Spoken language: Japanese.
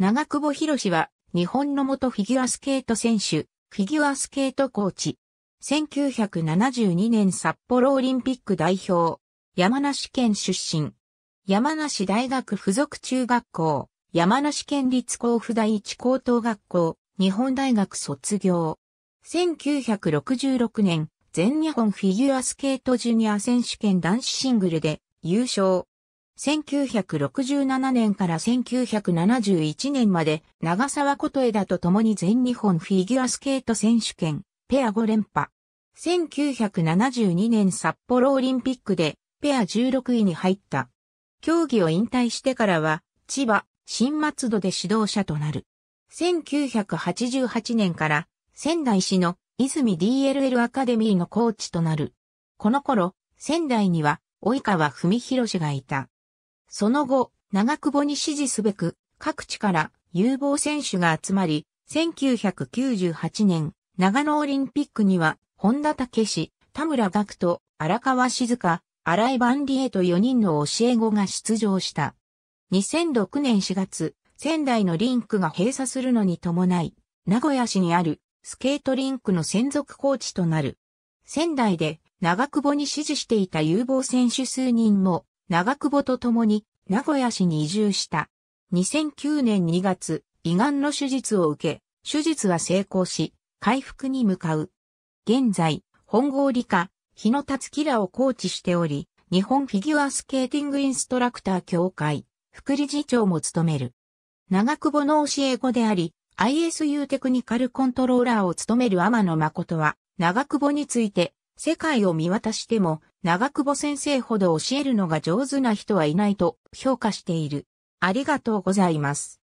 長久保博士は、日本の元フィギュアスケート選手、フィギュアスケートコーチ。1972年札幌オリンピック代表、山梨県出身。山梨大学附属中学校、山梨県立甲府第一高等学校、日本大学卒業。1966年、全日本フィギュアスケートジュニア選手権男子シングルで優勝。1967年から1971年まで長沢琴枝と共に全日本フィギュアスケート選手権、ペア5連覇。1972年札幌オリンピックでペア16位に入った。競技を引退してからは千葉、新松戸で指導者となる。1988年から仙台市の泉 DLL アカデミーのコーチとなる。この頃、仙台には及川文博がいた。その後、長久保に支持すべく、各地から有望選手が集まり、1998年、長野オリンピックには、本田武史、田村学と荒川静香、荒井万里へと4人の教え子が出場した。2006年4月、仙台のリンクが閉鎖するのに伴い、名古屋市にあるスケートリンクの専属コーチとなる。仙台で長久保に支持していた有望選手数人も長久保と共に名古屋市に移住した。2009年2月、胃がんの手術を受け、手術は成功し、回復に向かう。現在、本郷理科、日野達キらをコーチしており、日本フィギュアスケーティングインストラクター協会、副理事長も務める。長久保の教え子であり、ISU テクニカルコントローラーを務める天野誠は、長久保について、世界を見渡しても、長久保先生ほど教えるのが上手な人はいないと評価している。ありがとうございます。